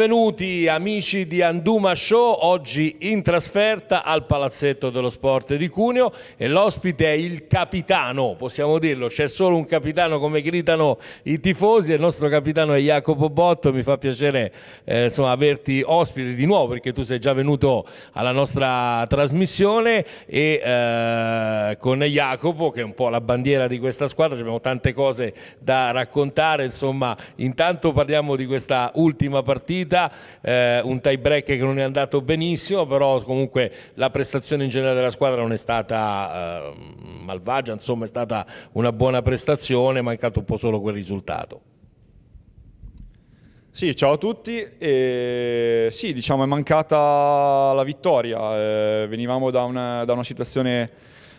benvenuti amici di Anduma Show, oggi in trasferta al Palazzetto dello Sport di Cuneo e l'ospite è il capitano, possiamo dirlo, c'è solo un capitano come gridano i tifosi, il nostro capitano è Jacopo Botto, mi fa piacere eh, insomma, averti ospite di nuovo perché tu sei già venuto alla nostra trasmissione e eh, con Jacopo che è un po' la bandiera di questa squadra, abbiamo tante cose da raccontare, insomma intanto parliamo di questa ultima partita partita, eh, un tie break che non è andato benissimo, però comunque la prestazione in generale della squadra non è stata eh, malvagia, insomma è stata una buona prestazione, è mancato un po' solo quel risultato. Sì, ciao a tutti. Eh, sì, diciamo è mancata la vittoria, eh, venivamo da una, da una situazione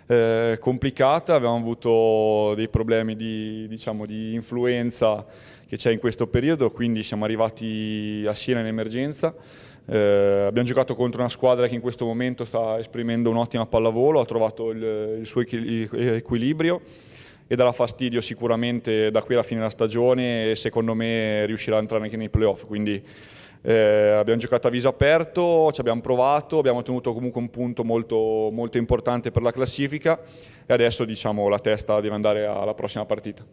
eh, complicata, avevamo avuto dei problemi di, diciamo, di influenza che c'è in questo periodo, quindi siamo arrivati a Siena in emergenza. Eh, abbiamo giocato contro una squadra che in questo momento sta esprimendo un'ottima pallavolo, ha trovato il, il suo eh, equilibrio e darà fastidio sicuramente da qui alla fine della stagione e secondo me riuscirà a entrare anche nei playoff. Quindi eh, abbiamo giocato a viso aperto, ci abbiamo provato, abbiamo ottenuto comunque un punto molto, molto importante per la classifica e adesso diciamo, la testa deve andare alla prossima partita.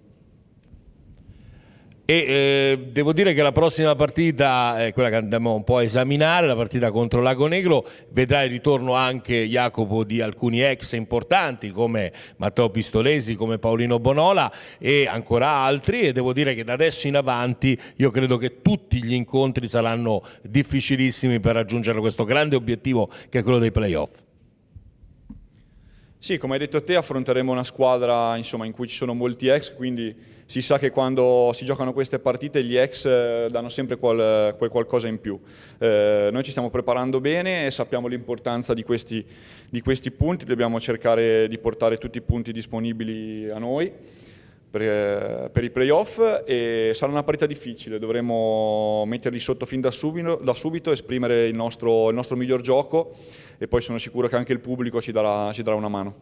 E eh, devo dire che la prossima partita, eh, quella che andiamo un po' a esaminare, la partita contro Lago Negro, vedrà il ritorno anche Jacopo di alcuni ex importanti come Matteo Pistolesi, come Paolino Bonola e ancora altri. E devo dire che da adesso in avanti io credo che tutti gli incontri saranno difficilissimi per raggiungere questo grande obiettivo che è quello dei playoff. Sì, come hai detto te, affronteremo una squadra insomma, in cui ci sono molti ex, quindi si sa che quando si giocano queste partite gli ex eh, danno sempre quel, quel qualcosa in più. Eh, noi ci stiamo preparando bene e sappiamo l'importanza di questi, di questi punti, dobbiamo cercare di portare tutti i punti disponibili a noi per, per i playoff e sarà una partita difficile, dovremo metterli sotto fin da subito, da subito esprimere il nostro, il nostro, miglior gioco e poi sono sicuro che anche il pubblico ci darà, ci darà una mano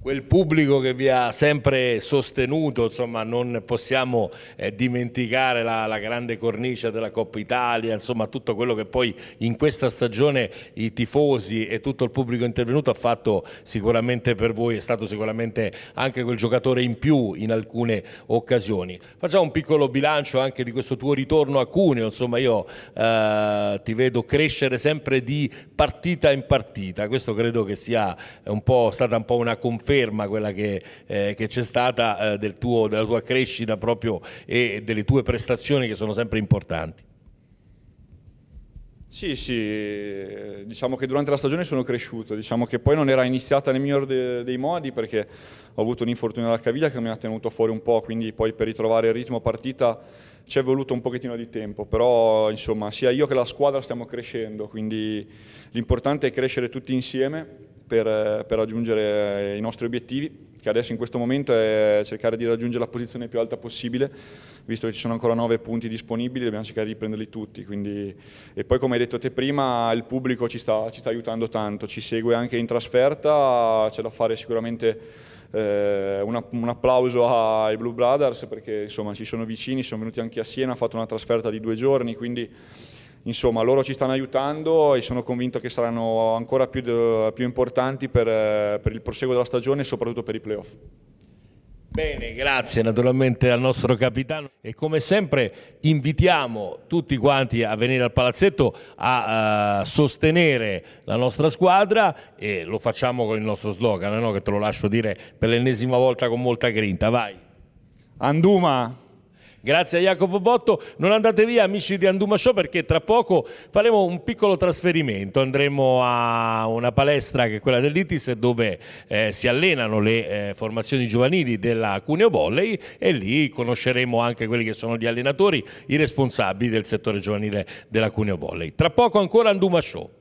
quel pubblico che vi ha sempre sostenuto, insomma non possiamo eh, dimenticare la, la, grande cornice della Coppa Italia, insomma tutto quello che poi in questa stagione i tifosi e tutto il pubblico intervenuto ha fatto sicuramente per voi, è stato sicuramente anche quel giocatore in più in alcune occasioni. Facciamo un piccolo bilancio anche di questo tuo ritorno a Cuneo, insomma io eh, ti vedo crescere sempre di partita in partita, questo credo che sia un stata un po' una conferenza conferma quella che eh, c'è stata eh, del tuo, della tua crescita proprio e delle tue prestazioni che sono sempre importanti. Sì, sì, diciamo che durante la stagione sono cresciuto, diciamo che poi non era iniziata nel miglior de dei modi perché ho avuto un infortunio alla caviglia che mi ha tenuto fuori un po', quindi poi per ritrovare il ritmo partita ci è voluto un pochettino di tempo, però insomma sia io che la squadra stiamo crescendo, quindi l'importante è crescere tutti insieme per, eh, per raggiungere eh, i nostri obiettivi che adesso in questo momento è cercare di raggiungere la posizione più alta possibile, visto che ci sono ancora nove punti disponibili, dobbiamo cercare di prenderli tutti. Quindi... E poi come hai detto te prima, il pubblico ci sta, ci sta aiutando tanto, ci segue anche in trasferta, c'è da fare sicuramente eh, una, un applauso ai Blue Brothers perché insomma ci sono vicini, sono venuti anche a Siena, hanno fatto una trasferta di due giorni, quindi insomma loro ci stanno aiutando e sono convinto che saranno ancora più, più importanti per, per il proseguo della stagione e soprattutto per i playoff. Bene, grazie naturalmente al nostro capitano e come sempre invitiamo tutti quanti a venire al palazzetto a uh, sostenere la nostra squadra e lo facciamo con il nostro slogan, no? che te lo lascio dire per l'ennesima volta con molta grinta, vai. Anduma, Grazie a Jacopo Botto. Non andate via amici di Anduma Show perché tra poco faremo un piccolo trasferimento. Andremo a una palestra che è quella dell'ITIS dove eh, si allenano le eh, formazioni giovanili della Cuneo Volley e lì conosceremo anche quelli che sono gli allenatori, i responsabili del settore giovanile della Cuneo Volley. Tra poco ancora Anduma Show.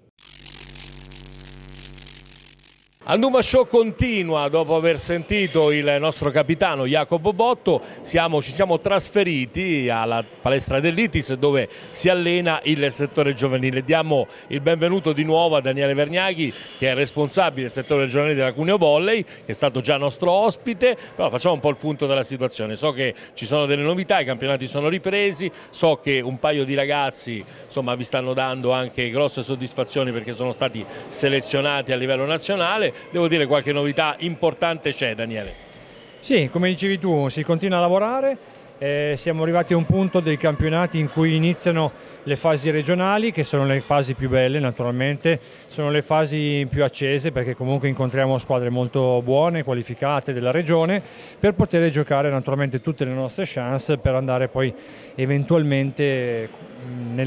Anduma Show continua dopo aver sentito il nostro capitano Jacopo Botto, siamo, ci siamo trasferiti alla palestra dell'Itis dove si allena il settore giovanile. Diamo il benvenuto di nuovo a Daniele Vergnaghi che è responsabile del settore giovanile della Cuneo Volley, che è stato già nostro ospite, però facciamo un po' il punto della situazione. So che ci sono delle novità, i campionati sono ripresi, so che un paio di ragazzi insomma, vi stanno dando anche grosse soddisfazioni perché sono stati selezionati a livello nazionale devo dire qualche novità importante c'è Daniele. Sì, come dicevi tu, si continua a lavorare, eh, siamo arrivati a un punto dei campionati in cui iniziano le fasi regionali, che sono le fasi più belle naturalmente, sono le fasi più accese perché comunque incontriamo squadre molto buone, qualificate della regione, per poter giocare naturalmente tutte le nostre chance per andare poi eventualmente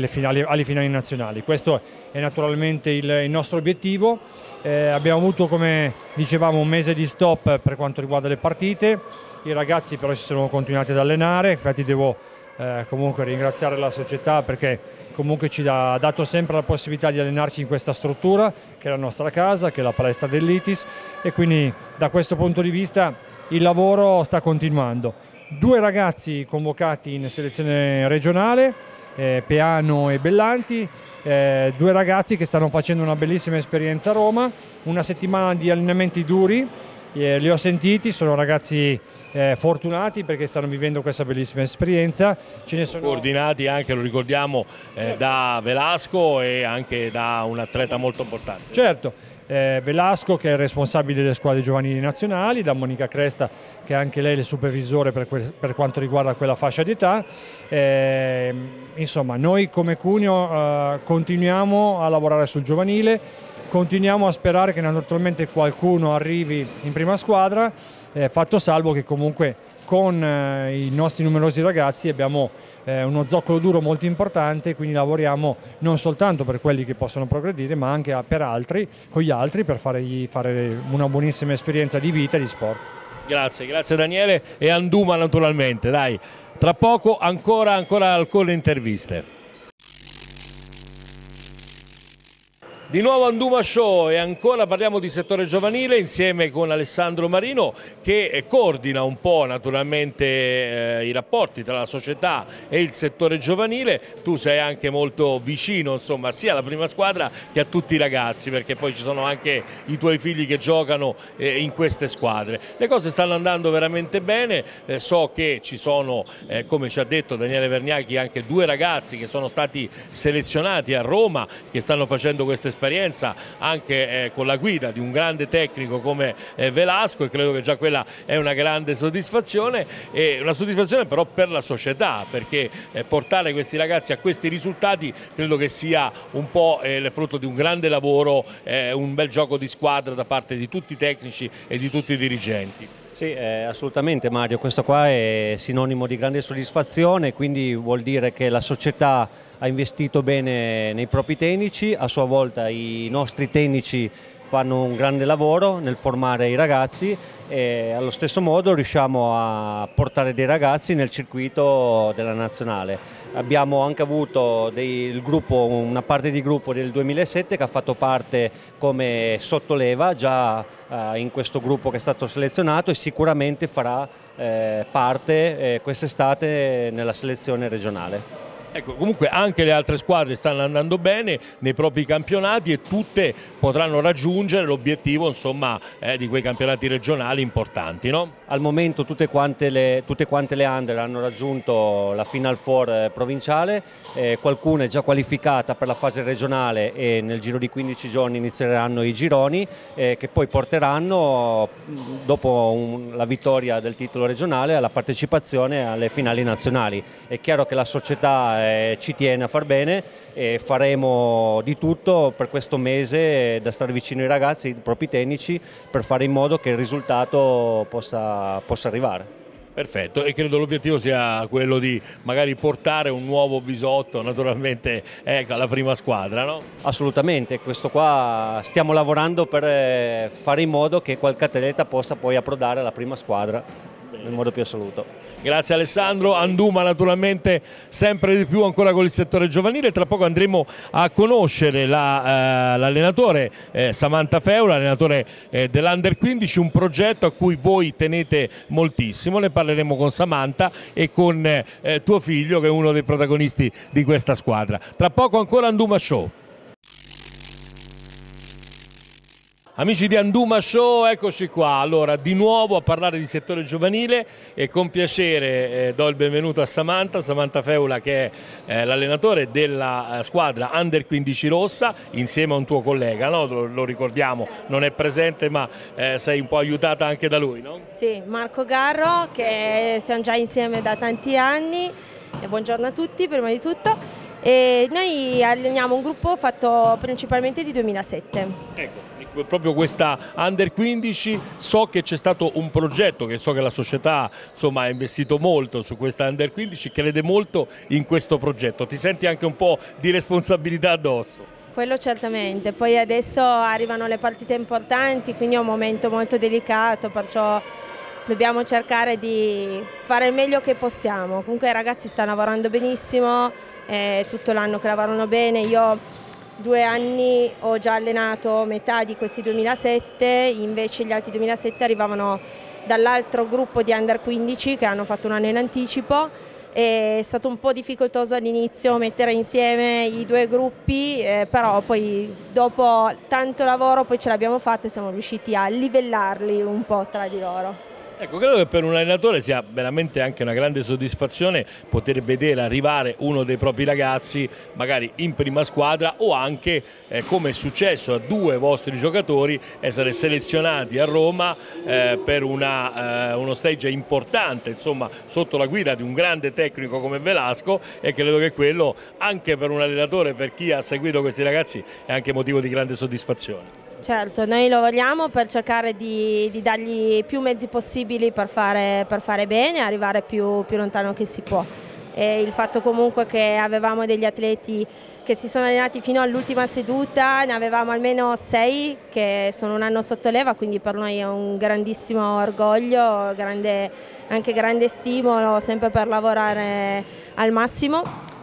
finali, alle finali nazionali. Questo è naturalmente il, il nostro obiettivo. Eh, abbiamo avuto come dicevamo un mese di stop per quanto riguarda le partite i ragazzi però si sono continuati ad allenare, infatti devo eh, comunque ringraziare la società perché comunque ci ha dato sempre la possibilità di allenarci in questa struttura che è la nostra casa, che è la palestra dell'ITIS e quindi da questo punto di vista il lavoro sta continuando. Due ragazzi convocati in selezione regionale, eh, Peano e Bellanti, eh, due ragazzi che stanno facendo una bellissima esperienza a Roma, una settimana di allenamenti duri li ho sentiti, sono ragazzi eh, fortunati perché stanno vivendo questa bellissima esperienza. Ce ne sono... Coordinati anche, lo ricordiamo, eh, certo. da Velasco e anche da un atleta molto importante. Certo, eh, Velasco che è il responsabile delle squadre giovanili nazionali, da Monica Cresta che è anche lei il supervisore per, quel, per quanto riguarda quella fascia d'età. età. Ehm, insomma, noi come Cuneo eh, continuiamo a lavorare sul giovanile Continuiamo a sperare che naturalmente qualcuno arrivi in prima squadra, eh, fatto salvo che comunque con eh, i nostri numerosi ragazzi abbiamo eh, uno zoccolo duro molto importante, quindi lavoriamo non soltanto per quelli che possono progredire, ma anche per altri, con gli altri, per fargli fare una buonissima esperienza di vita e di sport. Grazie, grazie Daniele e Anduma naturalmente, dai. Tra poco ancora, ancora alcune interviste. Di nuovo Anduma Show e ancora parliamo di settore giovanile insieme con Alessandro Marino che eh, coordina un po' naturalmente eh, i rapporti tra la società e il settore giovanile. Tu sei anche molto vicino insomma sia alla prima squadra che a tutti i ragazzi perché poi ci sono anche i tuoi figli che giocano eh, in queste squadre. Le cose stanno andando veramente bene, eh, so che ci sono eh, come ci ha detto Daniele Verniachi, anche due ragazzi che sono stati selezionati a Roma che stanno facendo queste esperienze esperienza anche eh, con la guida di un grande tecnico come eh, Velasco e credo che già quella è una grande soddisfazione e una soddisfazione però per la società perché eh, portare questi ragazzi a questi risultati credo che sia un po' eh, il frutto di un grande lavoro, eh, un bel gioco di squadra da parte di tutti i tecnici e di tutti i dirigenti. Sì, eh, assolutamente Mario, questo qua è sinonimo di grande soddisfazione, quindi vuol dire che la società ha investito bene nei propri tecnici, a sua volta i nostri tecnici fanno un grande lavoro nel formare i ragazzi e allo stesso modo riusciamo a portare dei ragazzi nel circuito della nazionale. Abbiamo anche avuto dei, gruppo, una parte di gruppo del 2007 che ha fatto parte come sottoleva già eh, in questo gruppo che è stato selezionato e sicuramente farà eh, parte eh, quest'estate nella selezione regionale. Ecco, comunque anche le altre squadre stanno andando bene nei propri campionati e tutte potranno raggiungere l'obiettivo eh, di quei campionati regionali importanti. No? al momento tutte quante le, tutte quante le under hanno raggiunto la Final Four eh, provinciale, eh, qualcuna è già qualificata per la fase regionale e nel giro di 15 giorni inizieranno i gironi eh, che poi porteranno, mm, dopo un, la vittoria del titolo regionale, alla partecipazione alle finali nazionali. È chiaro che la società eh, ci tiene a far bene e faremo di tutto per questo mese eh, da stare vicino ai ragazzi, ai propri tecnici, per fare in modo che il risultato possa possa, arrivare. Perfetto, e credo l'obiettivo sia quello di magari portare un nuovo bisotto naturalmente eh, ecco, alla prima squadra, no? Assolutamente, questo qua stiamo lavorando per eh, fare in modo che qualche atleta possa poi approdare alla prima squadra Bene. nel modo più assoluto. Grazie Alessandro, Anduma naturalmente sempre di più ancora con il settore giovanile, tra poco andremo a conoscere l'allenatore la, eh, eh, Samantha Feula, allenatore eh, dell'Under 15, un progetto a cui voi tenete moltissimo, ne parleremo con Samantha e con eh, tuo figlio che è uno dei protagonisti di questa squadra. Tra poco ancora Anduma Show. Amici di Anduma Show, eccoci qua, allora di nuovo a parlare di settore giovanile e con piacere eh, do il benvenuto a Samantha, Samantha Feula che è eh, l'allenatore della eh, squadra Under 15 Rossa insieme a un tuo collega, no? lo, lo, ricordiamo, non è presente ma eh, sei un po' aiutata anche da lui, no? Sì, Marco Garro che siamo già insieme da tanti anni buongiorno a tutti prima di tutto. E noi alleniamo un gruppo fatto principalmente di 2007. Ecco, proprio questa Under 15, so che c'è stato un progetto, che so che la società insomma, ha investito molto su questa Under 15, crede molto in questo progetto, ti senti anche un po' di responsabilità addosso? Quello certamente, poi adesso arrivano le partite importanti, quindi è un momento molto delicato, perciò dobbiamo cercare di fare il meglio che possiamo. Comunque i ragazzi stanno lavorando benissimo, è eh, tutto l'anno che lavorano bene, io due anni ho già allenato metà di questi 2007, invece gli altri 2007 arrivavano dall'altro gruppo di under 15 che hanno fatto un anno in anticipo. È stato un po' difficoltoso all'inizio mettere insieme i due gruppi, eh, però poi dopo tanto lavoro poi ce l'abbiamo fatta e siamo riusciti a livellarli un po' tra di loro. Ecco, credo che per un allenatore sia veramente anche una grande soddisfazione poter vedere arrivare uno dei propri ragazzi magari in prima squadra o anche eh, come è successo a due vostri giocatori essere selezionati a Roma eh, per una, eh, uno stage importante insomma sotto la guida di un grande tecnico come Velasco e credo che quello anche per un allenatore per chi ha seguito questi ragazzi è anche motivo di grande soddisfazione. Certo, noi lavoriamo per cercare di, di dargli più mezzi possibili per fare, per fare bene, arrivare più, più lontano che si può. E il fatto comunque che avevamo degli atleti che si sono allenati fino all'ultima seduta, ne avevamo almeno sei che sono un anno sotto leva, quindi per noi è un grandissimo orgoglio, grande, anche grande stimolo sempre per lavorare al massimo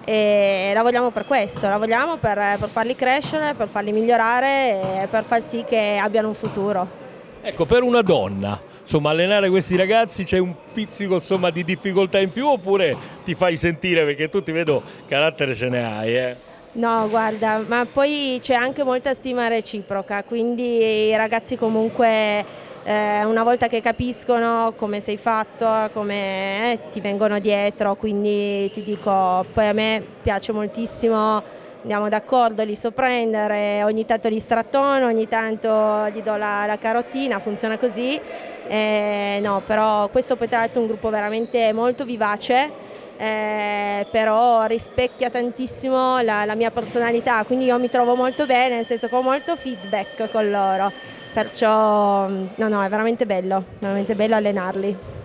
e la vogliamo per questo, la vogliamo per, per farli crescere, per farli migliorare e per far sì che abbiano un futuro. Ecco, per una donna, insomma, allenare questi ragazzi c'è un pizzico insomma, di difficoltà in più oppure ti fai sentire perché tu ti vedo carattere ce ne hai, eh? No, guarda, ma poi c'è anche molta stima reciproca, quindi i ragazzi comunque eh, una volta che capiscono come sei fatto, come eh, ti vengono dietro, quindi ti dico, poi a me piace moltissimo, andiamo d'accordo, li so prendere, ogni tanto li strattono, ogni tanto gli do la, la carottina, funziona così, eh, no, però questo poi tra l'altro è un gruppo veramente molto vivace. Eh, però rispecchia tantissimo la, la, mia personalità, quindi io mi trovo molto bene, nel senso che ho molto feedback con loro. Perciò mm, no, no, è veramente bello, veramente bello allenarli.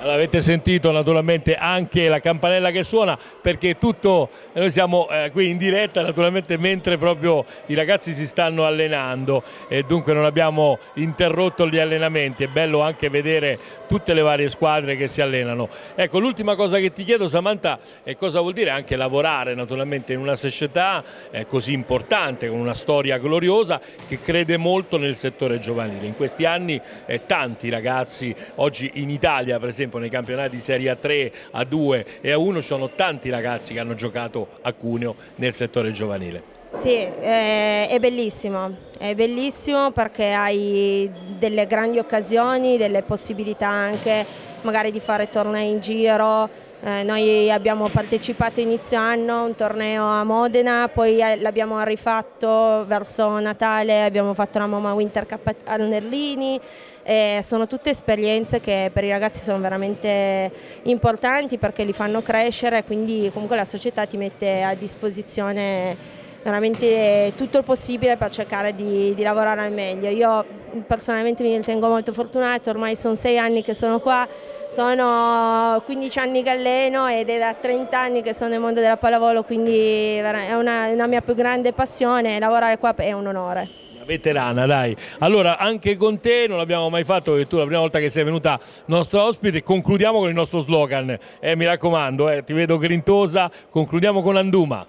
L'avete sentito naturalmente anche la campanella che suona perché tutto, eh, noi siamo eh, qui in diretta naturalmente mentre proprio i ragazzi si stanno allenando e dunque non abbiamo interrotto gli allenamenti, è bello anche vedere tutte le varie squadre che si allenano. Ecco l'ultima cosa che ti chiedo Samantha è cosa vuol dire anche lavorare naturalmente in una società eh, così importante, con una storia gloriosa che crede molto nel settore giovanile. In questi anni eh, tanti ragazzi oggi in Italia per esempio esempio nei campionati di Serie A3, A2 e A1 ci sono tanti ragazzi che hanno giocato a Cuneo nel settore giovanile. Sì, è bellissimo, è bellissimo perché hai delle grandi occasioni, delle possibilità anche magari di fare tornei in giro, eh, noi abbiamo partecipato inizio anno a un torneo a Modena, poi eh, l'abbiamo rifatto verso Natale, abbiamo fatto la Moma Winter Cup a Nerlini, eh, sono tutte esperienze che per i ragazzi sono veramente importanti perché li fanno crescere, quindi comunque la società ti mette a disposizione veramente tutto il possibile per cercare di, di, lavorare al meglio. Io personalmente mi ritengo molto fortunata, ormai sono sei anni che sono qua, sono 15 anni che alleno ed è da 30 anni che sono nel mondo della pallavolo, quindi è una, una mia più grande passione e lavorare qua è un onore veterana dai. Allora anche con te non l'abbiamo mai fatto perché tu la prima volta che sei venuta nostro ospite concludiamo con il nostro slogan, eh, mi raccomando eh, ti vedo grintosa, concludiamo con Anduma.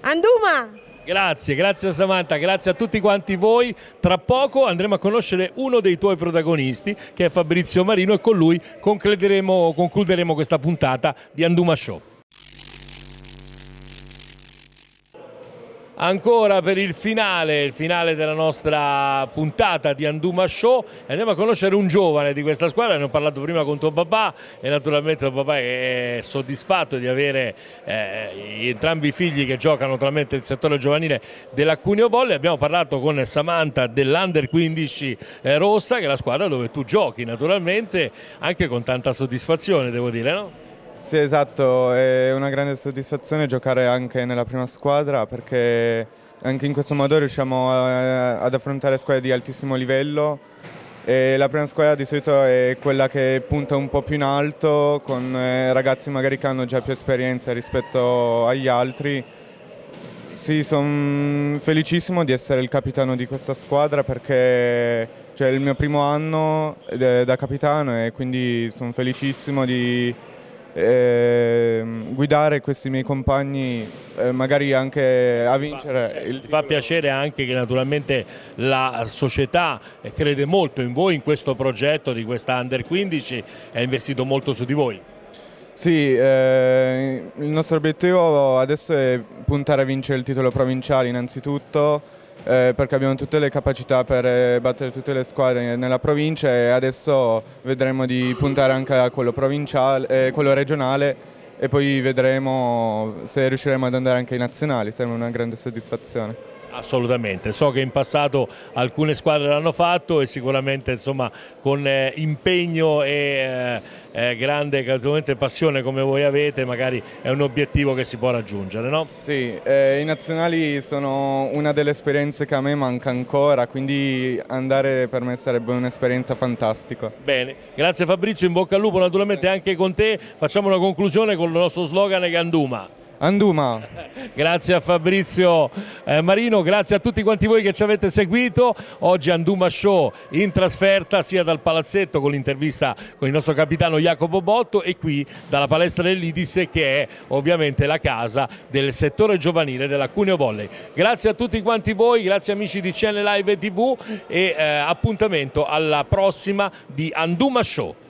Anduma! Grazie, grazie a Samantha, grazie a tutti quanti voi. Tra poco andremo a conoscere uno dei tuoi protagonisti che è Fabrizio Marino e con lui concluderemo, concluderemo questa puntata di Anduma Show. ancora per il finale, il finale della nostra puntata di Anduma Show andiamo a conoscere un giovane di questa squadra, ne ho parlato prima con tuo papà e naturalmente tuo papà è soddisfatto di avere eh, entrambi i figli che giocano tramite il settore giovanile della Cuneo Volley, abbiamo parlato con Samantha dell'Under 15 eh, Rossa che è la squadra dove tu giochi naturalmente anche con tanta soddisfazione devo dire no? Sì, esatto, è una grande soddisfazione giocare anche nella prima squadra perché anche in questo modo riusciamo a, ad affrontare squadre di altissimo livello. E la prima squadra di solito è quella che punta un po' più in alto, con eh, ragazzi magari che hanno già più esperienza rispetto agli altri. Sì, sono felicissimo di essere il capitano di questa squadra perché cioè, è il mio primo anno eh, da capitano e quindi sono felicissimo di eh, guidare questi miei compagni eh, magari anche a vincere. Fa, il... fa piacere anche che naturalmente la società eh, crede molto in voi, in questo progetto di questa Under 15 e ha investito molto su di voi. Sì, eh, il nostro obiettivo adesso è puntare a vincere il titolo provinciale innanzitutto eh, perché abbiamo tutte le capacità per eh, battere tutte le squadre nella provincia e adesso vedremo di puntare anche a quello, eh, quello regionale e poi vedremo se riusciremo ad andare anche ai nazionali, sarebbe una grande soddisfazione. Assolutamente, so che in passato alcune squadre l'hanno fatto e sicuramente insomma, con eh, impegno e eh, eh, grande passione come voi avete magari è un obiettivo che si può raggiungere, no? Sì, eh, i nazionali sono una delle esperienze che a me manca ancora, quindi andare per me sarebbe un'esperienza fantastica. Bene, grazie Fabrizio, in bocca al lupo naturalmente anche con te, facciamo una conclusione con il nostro slogan Ganduma. Anduma. Grazie a Fabrizio eh, Marino, grazie a tutti quanti voi che ci avete seguito. Oggi Anduma Show in trasferta sia dal palazzetto con l'intervista con il nostro capitano Jacopo Botto e qui dalla palestra dell'Idis che è ovviamente la casa del settore giovanile della Cuneo Volley. Grazie a tutti quanti voi, grazie amici di Channel Live TV e eh, appuntamento alla prossima di Anduma Show.